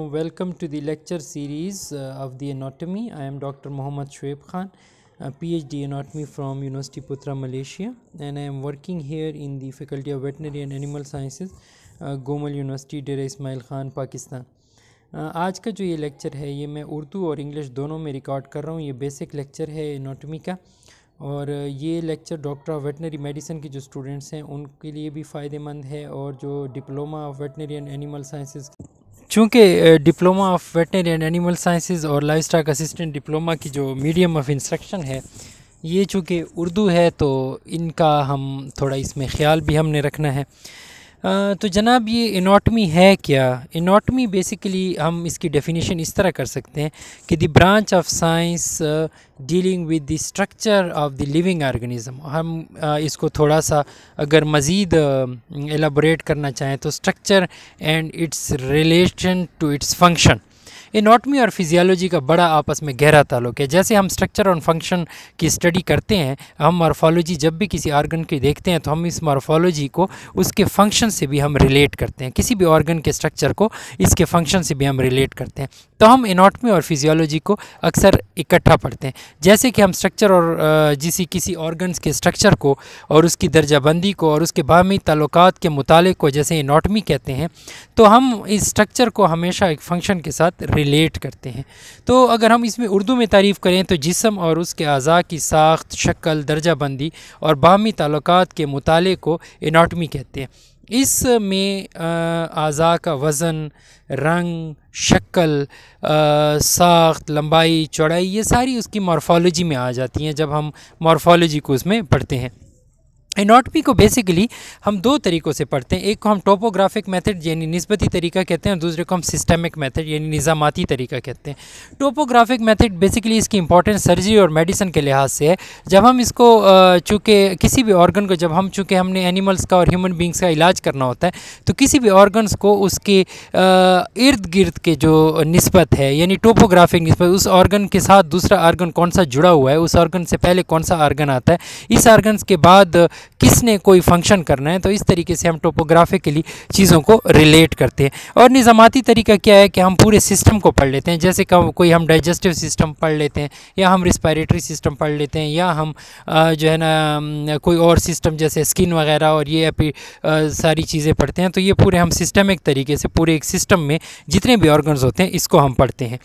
welcome to the lecture series uh, of the anatomy. I am Dr. mohammad shweb Khan, a PhD anatomy from University Putra, Malaysia and I am working here in the Faculty of Veterinary and Animal Sciences, uh, Gomal University, Dera Ismail Khan, Pakistan. आज का जो ये lecture है ये मैं उर्दू और English दोनों में रिकॉर्ड कर रहा हूँ ये बेसिक लेक्चर है एनाटॉमी का और ये lecture doctor of veterinary medicine के जो स्टूडेंट्स हैं उनके लिए भी फ़ायदेमंद है और जो diploma of veterinary and animal sciences चूँकि diploma of veterinary and animal sciences और लाइफ स्टाक असिस्टेंट डिप्लोमा की जो मीडियम ऑफ इंस्ट्रक्शन है ये चूँकि उर्दू है तो इनका हम थोड़ा इसमें ख्याल भी हमने रखना है तो जनाब ये इनाटमी है क्या इनाटमी बेसिकली हम इसकी डेफिनेशन इस तरह कर सकते हैं कि the branch of science dealing with the structure of the living organism हम इसको थोड़ा सा अगर मज़ीद एलाबोरेट करना चाहें तो structure and its relation to its function anatomy और फिजियोलॉजी का बड़ा आपस में गहरा ताल्लुक है जैसे हम स्ट्रक्चर और फंक्शन की स्टडी करते हैं हम मॉर्फोलॉजी जब भी किसी ऑर्गन की देखते हैं तो हम इस मॉर्फोलॉजी को उसके फंक्शन से भी हम रिलेट करते हैं किसी भी ऑर्गन के स्ट्रक्चर को इसके फंक्शन से भी हम रिलेट करते हैं तो हम इनाटमी और फिजियोलॉजी को अक्सर इकट्ठा पढ़ते हैं जैसे कि हम स्ट्रक्चर और जिस किसी ऑर्गन्स के स्ट्रक्चर को और उसकी दर्जाबंदी को और उसके बाहमी ताल्लुक के मुताले को जैसे इनाटमी कहते हैं तो हम इस स्ट्रक्चर को हमेशा एक फंक्शन के साथ रिलेट करते हैं तो अगर हम इसमें उर्दू में तारीफ़ करें तो जिसम और उसके अज़ा की साख्त शक्ल दर्जा बंदी और बाहमी ताल्लुक के मुताले को एनाटमी कहते हैं इस में अज़ा का वज़न रंग शक्ल साख्त लंबाई चौड़ाई ये सारी उसकी मॉर्फोलॉजी में आ जाती हैं जब हम मॉर्फोलॉजी को उसमें पढ़ते हैं एनॉटमी को बेसिकली हम दो तरीक़ों से पढ़ते हैं एक को हम टोपोग्राफिक मेथड यानी नस्बती तरीका कहते हैं और दूसरे को हम सिस्टमिक मेथड यानी निज़ामाती तरीका कहते हैं टोपोग्राफिक मेथड बेसिकली इसकी इंपॉर्टेंस सर्जरी और मेडिसिन के लिहाज से है जब हम इसको चूँकि किसी भी ऑर्गन को जब हम चूँकि हमने एनिमल्स का और ह्यूमन बींग्स का इलाज करना होता है तो किसी भी ऑर्गन्स को उसके इर्द गिर्द के जो नस्बत है यानी टोपोग्राफिक नस्बत उस ऑर्गन के साथ दूसरा ऑर्गन कौन सा जुड़ा हुआ है उस ऑर्गन से पहले कौन सा ऑर्गन आता है इस ऑर्गन के बाद किसने कोई फंक्शन करना है तो इस तरीके से हम टोपोग्राफिकली चीज़ों को रिलेट करते हैं और निज़ामती तरीका क्या है कि हम पूरे सिस्टम को पढ़ लेते हैं जैसे कोई हम डाइजेस्टिव सिस्टम पढ़ लेते हैं या हम रिस्पायरेटरी सिस्टम पढ़ लेते हैं या हम जो है ना कोई और सिस्टम जैसे स्किन वगैरह और ये अपी सारी चीज़ें पढ़ते हैं तो ये पूरे हम सिस्टम एक तरीके से पूरे एक सिस्टम में जितने भी ऑर्गन्स होते हैं इसको हम पढ़ते हैं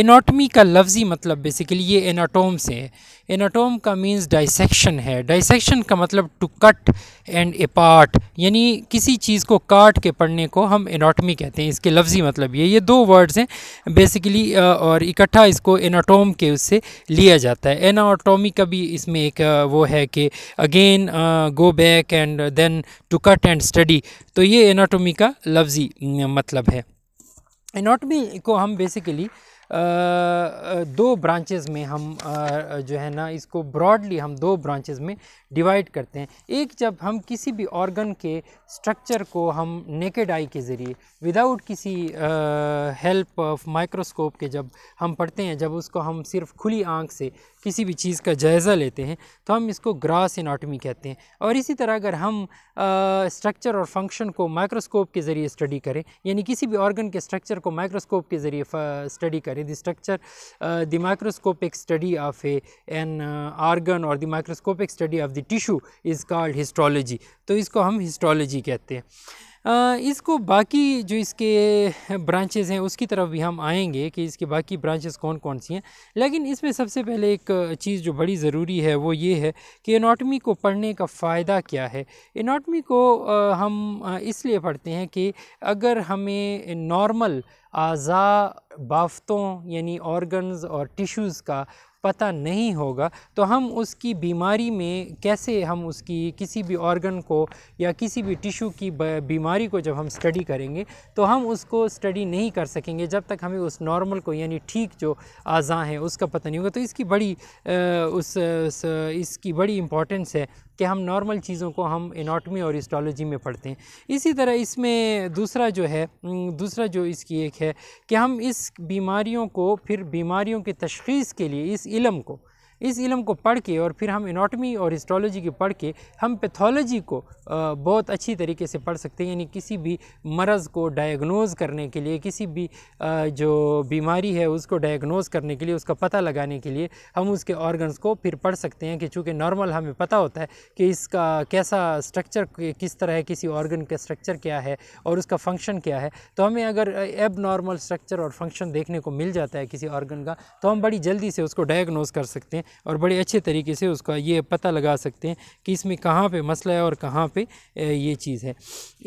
एनाटमी का लफ्ज़ी मतलब बेसिकली ये एनाटोम से है एनाटोम का मींस डाइसेक्शन है डाइसेक्शन का मतलब to cut and apart यानी किसी चीज़ को काट के पढ़ने को हम एनाटमी कहते हैं इसके लफ्ज़ी मतलब ये ये दो वर्ड्स हैं बेसिकली और इकट्ठा इसको एनाटोम के उससे लिया जाता है एनाटोमी का भी इसमें एक वो है कि again go back and then to cut and study तो ये एनाटोमी का लफ्ज़ी मतलब है एनाटमी को हम बेसिकली दो ब्रांचेस में हम जो है ना इसको ब्रॉडली हम दो ब्रांचेस में डिवाइड करते हैं एक जब हम किसी भी ऑर्गन के स्ट्रक्चर को हम नेकेड आई के ज़रिए विदाउट किसी हेल्प ऑफ माइक्रोस्कोप के जब हम पढ़ते हैं जब उसको हम सिर्फ खुली आँख से किसी भी चीज़ का जायज़ा लेते हैं तो हम इसको ग्रास इनाटमी कहते हैं और इसी तरह अगर हम स्ट्रक्चर और फंक्शन को माइक्रोस्कोप के ज़रिए स्टडी करें यानी किसी भी ऑर्गन के स्ट्रक्चर को माइक्रोस्कोप के ज़रिए स्टडी करें the structure the microscopic study of a an organ और the microscopic study of the tissue is called histology तो इसको हम हिस्टोलॉजी कहते हैं इसको बाकी जो इसके ब्रांचेज़ हैं उसकी तरफ भी हम आएंगे कि इसके बाकी ब्रांचेज़ कौन कौन सी हैं लेकिन इसमें सबसे पहले एक चीज़ जो बड़ी ज़रूरी है वो ये है कि एनाटमी को पढ़ने का फ़ायदा क्या है एनाटमी को हम इसलिए पढ़ते हैं कि अगर हमें नॉर्मल आज़ा बाफ्तों यानी ऑर्गन्स और टिश्यूज़ का पता नहीं होगा तो हम उसकी बीमारी में कैसे हम उसकी किसी भी ऑर्गन को या किसी भी टिश्यू की बीमारी को जब हम स्टडी करेंगे तो हम उसको स्टडी नहीं कर सकेंगे जब तक हमें उस नॉर्मल को यानी ठीक जो अज़ा हैं उसका पता नहीं होगा तो इसकी बड़ी आ, उस, उस इसकी बड़ी इम्पोर्टेंस है कि हम नॉर्मल चीज़ों को हम इनाटमी और हिस्टोलॉजी में पढ़ते हैं इसी तरह इसमें दूसरा जो है दूसरा जो इसकी एक है कि हम इस बीमारियों को फिर बीमारियों के तशखीस के लिए इस इलम को इस इलम को पढ़ के और फिर हम इनाटमी और हिस्टोलॉजी की पढ़ के हम पैथोलॉजी को बहुत अच्छी तरीके से पढ़ सकते हैं यानी किसी भी मरज़ को डायग्नोज़ करने के लिए किसी भी जो बीमारी है उसको डायग्नोज़ करने के लिए उसका पता लगाने के लिए हम उसके ऑर्गन्स को फिर पढ़ सकते हैं कि चूँकि नॉर्मल हमें पता होता है कि इसका कैसा स्ट्रक्चर किस तरह है किसी ऑर्गन का स्ट्रक्चर क्या है और उसका फंक्शन क्या है तो हमें अगर एब नॉर्मल स्ट्रक्चर और फंक्शन देखने को मिल जाता है किसी ऑर्गन का तो हम बड़ी जल्दी से उसको डायग्नोज कर सकते हैं और बड़े अच्छे तरीके से उसका ये पता लगा सकते हैं कि इसमें कहाँ पे मसला है और कहाँ पे ये चीज़ है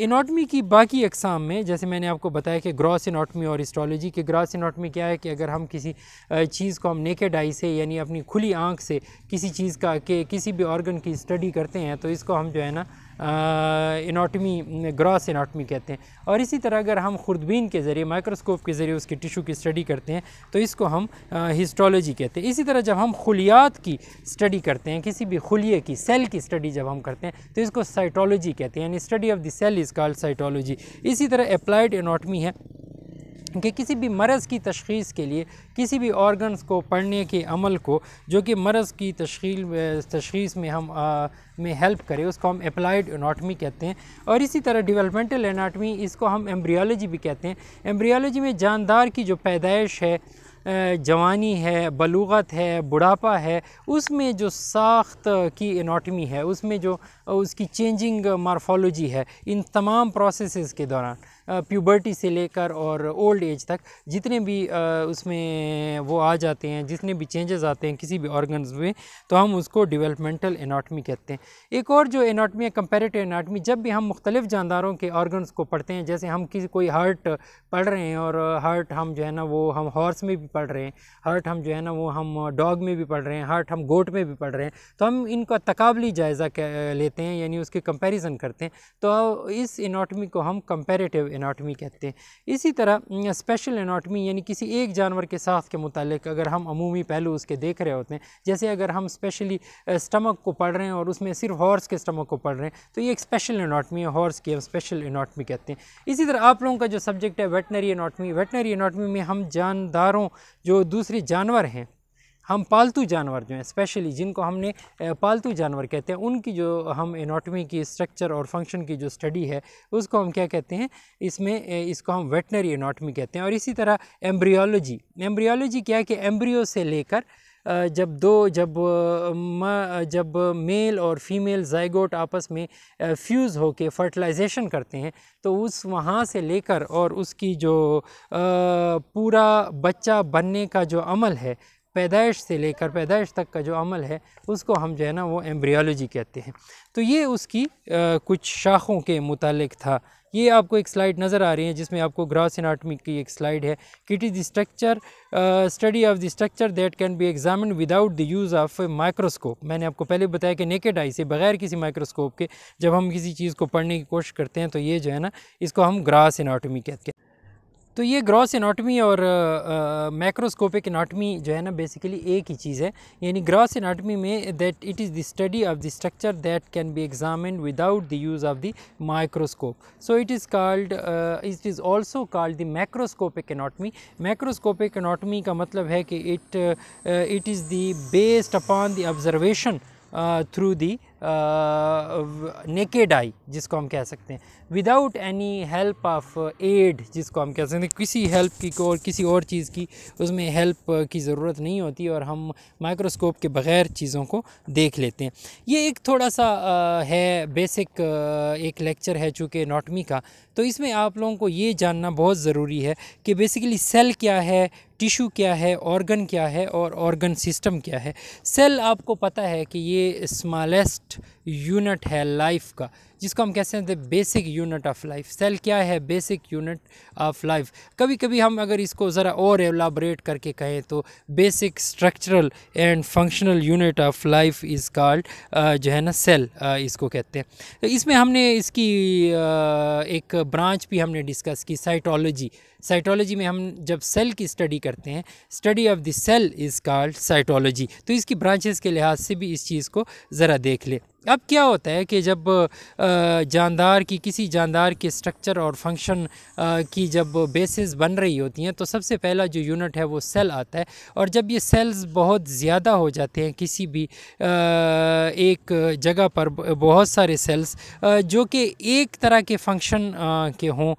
इनाटमी की बाकी अकसाम में जैसे मैंने आपको बताया कि ग्रॉस इनाटमी और इस्ट्रॉलोजी के ग्रॉस इनाटमी क्या है कि अगर हम किसी चीज़ को हम नेकेड आई से यानी अपनी खुली आँख से किसी चीज़ का के किसी भी ऑर्गन की स्टडी करते हैं तो इसको हम जो है ना इनाटमी ग्रॉस इनाटमी कहते हैं और इसी तरह अगर हम खुरदबीन के ज़रिए माइक्रोस्कोप के ज़रिए उसके टिशू की स्टडी करते हैं तो इसको हम हिस्टोलॉजी कहते हैं इसी तरह जब हम खुलियात की स्टडी करते हैं किसी भी खुलिए की सेल की स्टडी जब हम करते हैं तो इसको साइटोलॉजी कहते हैं यानी study of the cell is called cytology इसी तरह अप्लाइड इनाटमी है कि किसी भी मरज़ की तशखीस के लिए किसी भी ऑर्गन्स को पढ़ने के अमल को जो कि मरज़ की तशखील तशखीस में हम आ, में हेल्प करें उसको हम अप्लाइड एनाटमी कहते हैं और इसी तरह डेवलपमेंटल एनाटमी इसको हम एम्ब्रियोलॉजी भी कहते हैं एम्ब्रियोलॉजी में जानदार की जो पैदाइश है जवानी है बलूगत है बुढ़ापा है उसमें जो साख्त की एनाटमी है उसमें जो उसकी चेंजिंग मार्फोलॉजी है इन तमाम प्रोसेसेस के दौरान प्यूबर्टी से लेकर और ओल्ड एज तक जितने भी उसमें वो आ जाते हैं जितने भी चेंजेस आते हैं किसी भी ऑर्गन्स में तो हम उसको डिवेलपमेंटल एनाटमी कहते हैं एक और जो एनाटमी है कंपेरेटिव एनाटमी जब भी हम मुख्तलिफ जानदारों के ऑर्गन्स को पढ़ते हैं जैसे हम किसी कोई हार्ट पढ़ रहे हैं और हार्ट हम जो है ना वो हम हॉर्स में भी पढ़ रहे हैं हार्ट हम जो है ना वो हम डॉग में भी पढ़ रहे हैं हार्ट हम गोट में भी पढ़ रहे हैं तो हम इनका तकाबली जायज़ा लेते हैं यानी उसके कंपेरिज़न करते हैं तो इस इनाटमी को हम कंपेरेटिव एनाटमी कहते हैं इसी तरह स्पेशल एनाटमी यानी किसी एक जानवर के साथ के मतलब अगर हम अमूमी पहलू उसके देख रहे होते हैं जैसे अगर हम स्पेशली स्टमक को पढ़ रहे हैं और उसमें सिर्फ हॉर्स के स्टमक को पढ़ रहे हैं तो ये एक स्पेशल एनाटमी है हॉर्स की हम स्पेशल एनाटमी कहते हैं इसी तरह आप लोगों का जो सब्जेक्ट है वेटनरी एनाटमी वेटनरी एनाटमी में हम जानदारों जो दूसरे जानवर हैं हम पालतू जानवर जो हैं स्पेशली जिनको हमने पालतू जानवर कहते हैं उनकी जो हम एनाटमी की स्ट्रक्चर और फंक्शन की जो स्टडी है उसको हम क्या कहते हैं इसमें इसको हम वेटनरी एनाटमी कहते हैं और इसी तरह एम्ब्रियोलॉजी एम्ब्रियोलॉजी क्या है कि एम्ब्रियो से लेकर जब दो जब म, जब मेल और फीमेल जाइगोट आपस में फ्यूज़ होकर फर्टिलाइजेशन करते हैं तो उस वहाँ से लेकर और उसकी जो पूरा बच्चा बनने का जो अमल है पैदाइश से लेकर पैदाइश तक का जो अमल है उसको हम जो है ना वो एम्ब्रियोलॉजी कहते हैं तो ये उसकी आ, कुछ शाखों के मुतालिक था ये आपको एक स्लाइड नज़र आ रही है जिसमें आपको ग्रास एनाटमी की एक स्लाइड है कि it is the structure study of the structure that can be examine without the use of microscope मैंने आपको पहले बताया कि नेकेड आई से बगैर किसी माइक्रोस्कोप के जब हम किसी चीज़ को पढ़ने की कोशिश करते हैं तो ये जो है ना इसको हम ग्रास एनाटमी कहते हैं तो ये ग्रॉस इनाटमी और मैक्रोस्कोपिक इनाटमी जो है ना बेसिकली एक ही चीज़ है यानी ग्रॉस इनाटमी में that it is the study of the structure that can be examine without the use of the microscope so it is called it is also called the macroscopic anatomy macroscopic anatomy का मतलब है कि it it is the based upon the observation through the naked eye जिसको हम कह सकते हैं without any help of aid जिसको हम कह सकते हैं किसी हेल्प की को और किसी और चीज़ की उसमें हेल्प uh, की ज़रूरत नहीं होती और हम माइक्रोस्कोप के बग़ैर चीज़ों को देख लेते हैं ये एक थोड़ा सा आ, uh, है बेसिक आ, uh, एक लेक्चर है चूँकि नोटमी का तो इसमें आप लोगों को ये जानना बहुत ज़रूरी है कि बेसिकली सेल क्या है टिशू क्या है ऑर्गन क्या है और ऑर्गन सिस्टम क्या है सेल आपको पता है कि ये स्मॉलेस्ट यूनिट है लाइफ का जिसको हम कहते हैं basic unit of life cell क्या है बेसिक यूनिट ऑफ लाइफ कभी कभी हम अगर इसको ज़रा और एलाबरेट करके कहें तो basic structural and functional unit of life is called जो है ना सेल इसको कहते हैं तो इसमें हमने इसकी uh, एक ब्रांच भी हमने डिस्कस की साइटोलॉजी साइटोलॉजी में हम जब सेल की स्टडी करते हैं study of the cell is called cytology तो इसकी ब्रांचेस के लिहाज से भी इस चीज़ को ज़रा देख ले अब क्या होता है कि जब जानदार की किसी जानदार के स्ट्रक्चर और फंक्शन की जब बेसिस बन रही होती हैं तो सबसे पहला जो यूनिट है वो सेल आता है और जब ये सेल्स बहुत ज़्यादा हो जाते हैं किसी भी एक जगह पर बहुत सारे सेल्स जो कि एक तरह के फंक्शन के हों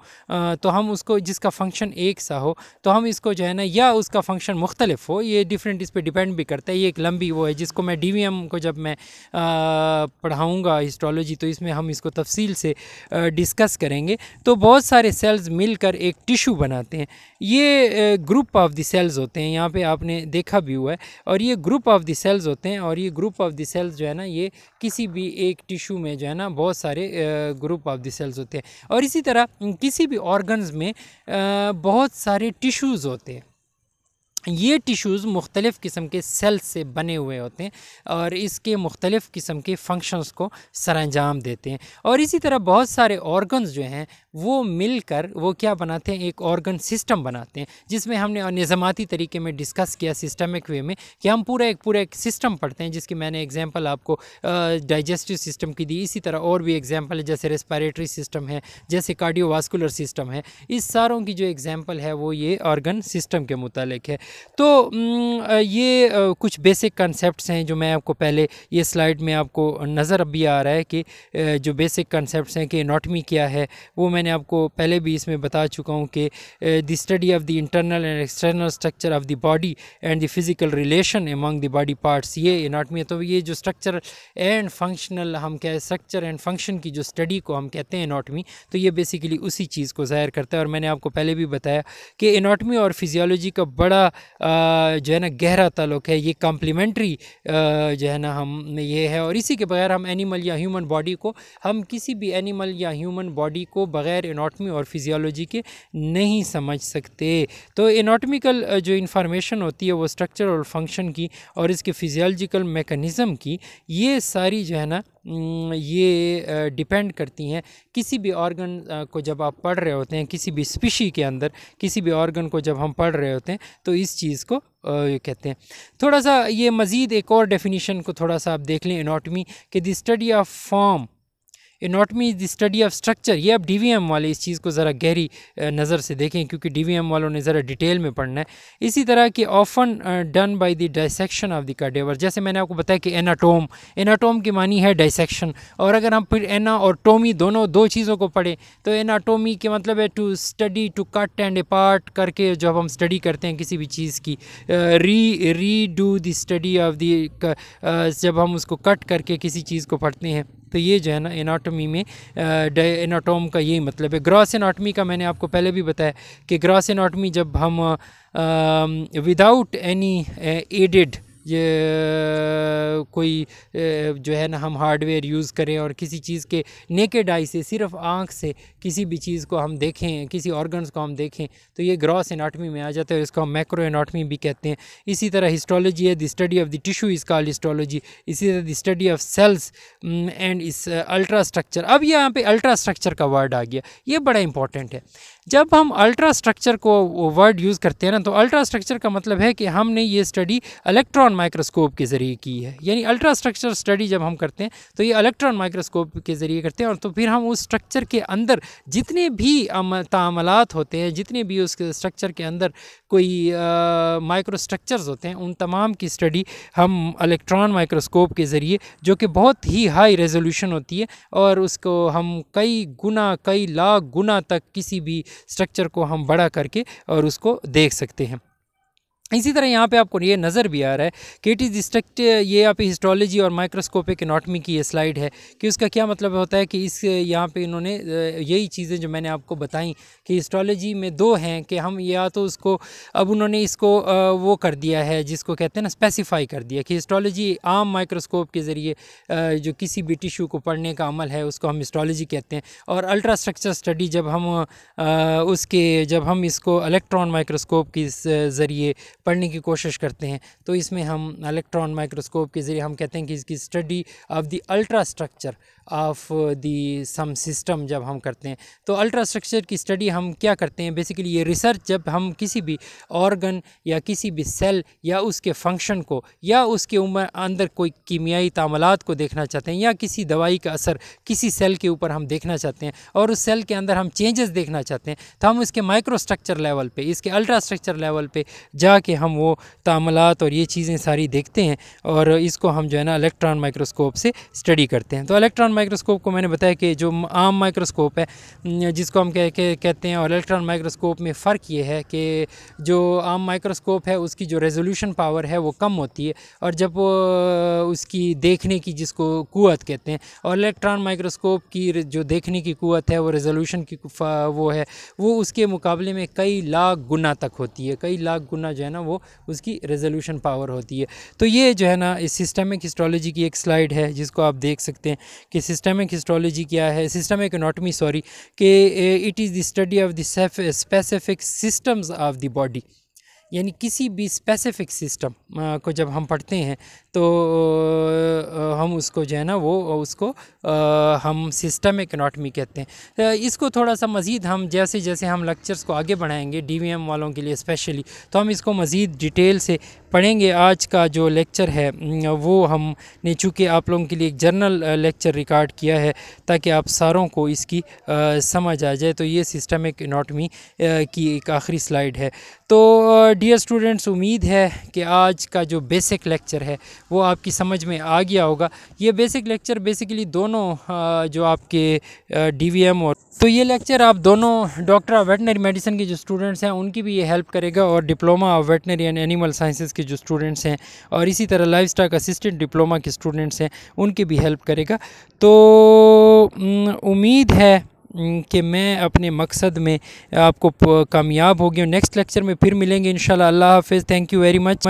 तो हम उसको जिसका फंक्शन एक सा हो तो हम इसको जो है ना या उसका फंक्शन मुख्तलिफ हो ये डिफरेंट इस पर डिपेंड भी करता है ये एक लंबी वो है जिसको मैं डी को जब मैं पढ़ाऊँगा हिस्ट्रोलॉजी तो इसमें हम इसको तफसील से डिस्कस करेंगे तो बहुत सारे सेल्स मिलकर एक टिशू बनाते हैं ये ग्रुप ऑफ द सेल्स होते हैं यहाँ पे आपने देखा भी हुआ है और ये ग्रुप ऑफ द सेल्स होते हैं और ये ग्रुप ऑफ द सेल्स जो है ना ये किसी भी एक टिशू में जो है ना बहुत सारे ग्रुप ऑफ द सेल्स होते हैं और इसी तरह किसी भी ऑर्गन्स में आ, बहुत सारे टिश्यूज़ होते हैं ये टिश्यूज़ मुख्तलिफ़ किस्म के सेल्स से बने हुए होते हैं और इसके मुख्तलिफ़ किस्म के फंक्शंस को सरंजाम देते हैं और इसी तरह बहुत सारे ऑर्गन्स जो हैं वो मिलकर वो क्या बनाते हैं एक ऑर्गन सिस्टम बनाते हैं जिसमें हमने निज़ामती तरीके में डिस्कस किया सिस्टमिक वे में कि हम पूरा एक पूरा एक सिस्टम पढ़ते हैं जिसकी मैंने एग्ज़ाम्पल आपको डाइजेस्टिव सिस्टम की दी इसी तरह और भी एग्ज़ाम्पल है जैसे रेस्पायरेटरी सिस्टम है जैसे कार्डियोवास्कुलर सिस्टम है इस सारों की जो एग्ज़ाम्पल है वो ये ऑर्गन सिस्टम के मुतल है तो ये कुछ बेसिक कन्सेप्ट हैं जो मैं आपको पहले ये स्लाइड में आपको नज़र अभी आ रहा है कि जो बेसिक कन्सेप्ट हैं कि नोटमी क्या है वो मैंने आपको पहले भी इसमें बता चुका हूँ कि the study of the internal and external structure of the body and the physical relation among the body parts ये एनाटमी है तो ये जो स्ट्रक्चर एंड फंक्शनल हम क्या स्ट्रक्चर एंड फंक्शन की जो स्टडी को हम कहते हैं एनाटमी तो ये बेसिकली उसी चीज़ को ज़ाहिर करता है और मैंने आपको पहले भी बताया कि एनाटमी और फिजियोलॉजी का बड़ा जो है ना गहरा तल्लक है ये कॉम्प्लीमेंट्री जो है ना हम ये है और इसी के बगैर हम एनिमल या ह्यूमन बॉडी को हम किसी भी एनिमल या ह्यूमन बॉडी को बग़ैर इनाटमी और फिजियोलॉजी के नहीं समझ सकते तो इनाटमिकल जो इन्फॉर्मेशन होती है वो स्ट्रक्चर और फंक्शन की और इसके फिजियोलॉजिकल मेकनिज़म की ये सारी जो है ना ये डिपेंड करती हैं किसी भी ऑर्गन को जब आप पढ़ रहे होते हैं किसी भी स्पीशी के अंदर किसी भी ऑर्गन को जब हम पढ़ रहे होते हैं तो इस चीज़ को कहते हैं थोड़ा सा ये मज़ीद एक और डेफिनेशन को थोड़ा सा आप देख लें एनाटमी कि the study of form is the study of structure ये अब डी वाले इस चीज़ को ज़रा गहरी नज़र से देखें क्योंकि डी वालों ने ज़रा डिटेल में पढ़ना है इसी तरह के often done by the dissection of the cadaver जैसे मैंने आपको बताया कि एनाटोम एनाटोम की मानी है डाइसेक्शन और अगर हम फिर एना और टोमी दोनों दो चीज़ों को पढ़ें तो एनाटोमी के मतलब है to study to cut and apart करके जब हम स्टडी करते हैं किसी भी चीज़ की re redo the study of the जब हम उसको कट करके किसी चीज़ को पढ़ते हैं तो ये जो है ना एनाटोमी में एनाटोम का यही मतलब है ग्रॉस एनाटमी का मैंने आपको पहले भी बताया कि ग्रॉस एनाटमी जब हम विदाउट एनी एडेड ये कोई जो है ना हम हार्डवेयर यूज़ करें और किसी चीज़ के नेकेड आई से सिर्फ आँख से किसी भी चीज़ को हम देखें किसी ऑर्गन्स को हम देखें तो ये ग्रॉस एनाटमी में आ जाता है इसको हम मैक्रो एनाटमी भी कहते हैं इसी तरह हिस्टोलॉजी है the study of the tissue is called histology इसी तरह the study of cells and इस अल्ट्रा स्ट्रक्चर अब यहाँ पे अल्ट्रा स्ट्रक्चर का वर्ड आ गया ये बड़ा इंपॉर्टेंट है जब हम अल्ट्रा स्ट्रक्चर को वर्ड यूज़ करते हैं ना तो अल्ट्रा स्ट्रक्चर का मतलब है कि हमने ये स्टडी इलेक्ट्रॉन माइक्रोस्कोप के ज़रिए की है यानी अल्ट्रा स्ट्रक्चर स्टडी जब हम करते हैं तो ये इलेक्ट्रॉन माइक्रोस्कोप के ज़रिए करते हैं और तो फिर हम उस स्ट्रक्चर के अंदर जितने भी तामलात होते हैं जितने भी उस स्ट्रक्चर के अंदर कोई माइक्रो स्ट्रक्चर्स होते हैं उन तमाम की स्टडी हम इलेक्ट्रॉन माइक्रोस्कोप के ज़रिए जो कि बहुत ही हाई रेजोल्यूशन होती है और उसको हम कई गुना कई लाख गुना तक किसी भी स्ट्रक्चर को हम बड़ा करके और उसको देख सकते हैं इसी तरह यहाँ पे आपको ये नज़र भी आ रहा है कि इट इज़ डिस्ट्रक्ट ये यहाँ पे हिस्ट्रोलॉजी और माइक्रोस्कोपिक इनाटमी की ये स्लाइड है कि उसका क्या मतलब होता है कि इस यहाँ पे इन्होंने यही चीज़ें जो मैंने आपको बताई कि हिस्ट्रोलॉजी में दो हैं कि हम या तो उसको अब उन्होंने इसको वो कर दिया है जिसको कहते हैं ना स्पेसिफाई कर दिया कि हिस्ट्रोलॉजी आम माइक्रोस्कोप के ज़रिए जो किसी भी टिशू को पढ़ने का अमल है उसको हम हिस्ट्रोलॉजी कहते हैं और अल्ट्रा स्ट्रक्चर स्टडी जब हम उसके जब हम इसको इलेक्ट्रॉन माइक्रोस्कोप के ज़रिए पढ़ने की कोशिश करते हैं तो इसमें हम इलेक्ट्रॉन माइक्रोस्कोप के ज़रिए हम कहते हैं कि इसकी study of the ultra structure of the some system जब हम करते हैं तो अल्ट्रा स्ट्रक्चर की स्टडी हम क्या करते हैं बेसिकली ये रिसर्च जब हम किसी भी ऑर्गन या किसी भी सेल या उसके फंक्शन को या उसके उम्र अंदर कोई कीमियाई तामलात को देखना चाहते हैं या किसी दवाई का असर किसी सेल के ऊपर हम देखना चाहते हैं और उस सेल के अंदर हम चेंजेस देखना चाहते हैं तो हम उसके माइक्रो स्ट्रक्चर लेवल पर इसके अल्ट्रा स्ट्रक्चर लेवल पर जाके हम वो तामलात और ये चीज़ें सारी देखते हैं और इसको हम जो है ना इलेक्ट्रॉन माइक्रोस्कोप से स्टडी करते हैं तो इलेक्ट्रॉन इलेक्ट्रॉन माइक्रोस्कोप को मैंने बताया कि जो आम माइक्रोस्कोप है जिसको हम कह के कहते हैं और इलेक्ट्रॉन माइक्रोस्कोप में फ़र्क ये है कि जो आम माइक्रोस्कोप है उसकी जो रेजोल्यूशन पावर है वो कम होती है और जब उसकी देखने की जिसको कुत कहते हैं और इलेक्ट्रॉन माइक्रोस्कोप की जो देखने की कुत है वो रेजोल्यूशन की वो है वो उसके मुकाबले में कई लाख गुना तक होती है कई लाख गुना जो है ना वो उसकी रेजोल्यूशन पावर होती है तो ये जो है ना इस सिस्टमिक हिस्ट्रोलॉजी की एक स्लाइड है जिसको आप देख सकते हैं कि सिस्टमिक हिस्ट्रोलॉजी क्या है सिस्टमिक एनाटमी सॉरी कि it is the study of the specific systems of the body यानी किसी भी स्पेसिफिक सिस्टम को जब हम पढ़ते हैं तो हम उसको जो है ना वो उसको हम सिस्टम इकनॉटमी कहते हैं इसको थोड़ा सा मज़ीद हम जैसे जैसे हम लेक्चर्स को आगे बढ़ाएंगे डीवीएम वालों के लिए स्पेशली तो हम इसको मज़ीद डिटेल से पढ़ेंगे आज का जो लेक्चर है वो हमने चूँकि आप लोगों के लिए एक जर्नल लेक्चर रिकॉर्ड किया है ताकि आप सारों को इसकी समझ आ जाए तो ये सिस्टमिक इनाटमी की एक आखिरी स्लाइड है तो डियर स्टूडेंट्स उम्मीद है कि आज का जो बेसिक लेक्चर है वो आपकी समझ में आ गया होगा ये बेसिक लेक्चर बेसिकली दोनों जो आपके डीवीएम और तो ये लेक्चर आप दोनों डॉक्टर ऑफ वेटनरी मेडिसिन के जो स्टूडेंट्स हैं उनकी भी ये हेल्प करेगा और diploma of veterinary and animal sciences के जो स्टूडेंट्स हैं और इसी तरह लाइफ स्टाक असिस्टेंट डिप्लोमा के स्टूडेंट्स हैं उनकी भी हेल्प करेगा तो उम्मीद है कि मैं अपने मकसद में आपको कामयाब हो गया नेक्स्ट लेक्चर में फिर मिलेंगे इन शाला हाफिज़ थैंक यू वेरी मच